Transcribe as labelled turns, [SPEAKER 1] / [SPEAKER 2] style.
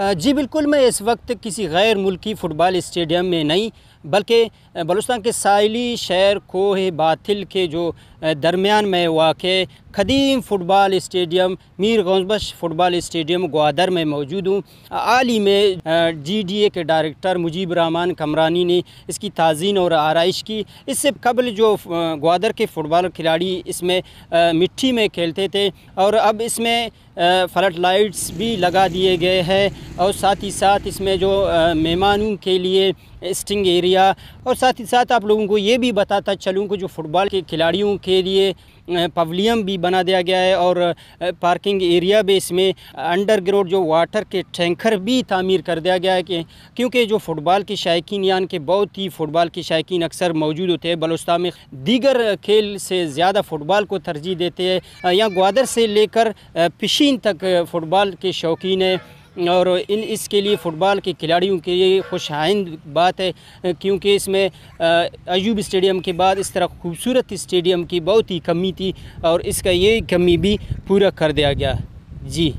[SPEAKER 1] जी बिल्कुल मैं इस वक्त किसी गैर मुल्की फ़ुटबॉल स्टेडियम में नहीं बल्कि बलूचिस्तान के साइली शहर कोह बातिल के जो दरमियान में वाक़ कदीम फ़ुटबॉल स्टेडियम मीर गौजबश फ़ुटबॉल स्टेडियम ग्वादर में मौजूद हूँ आली में जी डी ए के डायरेक्टर मुजीब रहमान कमरानी ने इसकी ताज़ीन और आरइश की इससे कबल जो ग्वादर के फ़ुटबॉल खिलाड़ी इसमें मिट्टी में खेलते थे और अब इसमें फ्लड लाइट्स भी लगा दिए गए हैं और साथ ही साथ इसमें जो मेहमानों के लिए स्टिंग एरिया और साथ ही साथ आप लोगों को ये भी बताता चलूँ कि जो फुटबॉल के खिलाड़ियों के लिए पवलियम भी बना दिया गया है और पार्किंग एरिया भी इसमें अंडरग्राउंड जो वाटर के टैंकर भी तमीर कर दिया गया है कि क्योंकि जो फ़ुटबॉल के शायकीन यान के बहुत ही फ़ुटबॉल के शायकीन अक्सर मौजूद होते हैं बलोस्तान में दीगर खेल से ज़्यादा फ़ुटबॉल को तरजीह देते हैं यहाँ ग्वादर से लेकर पिशीन तक फ़ुटबॉल के शौकीन है और इन इसके लिए फ़ुटबॉल के खिलाड़ियों के लिए खुशहाइंद बात है क्योंकि इसमें अयूब स्टेडियम के बाद इस तरह खूबसूरत स्टेडियम की बहुत ही कमी थी और इसका ये कमी भी पूरा कर दिया गया जी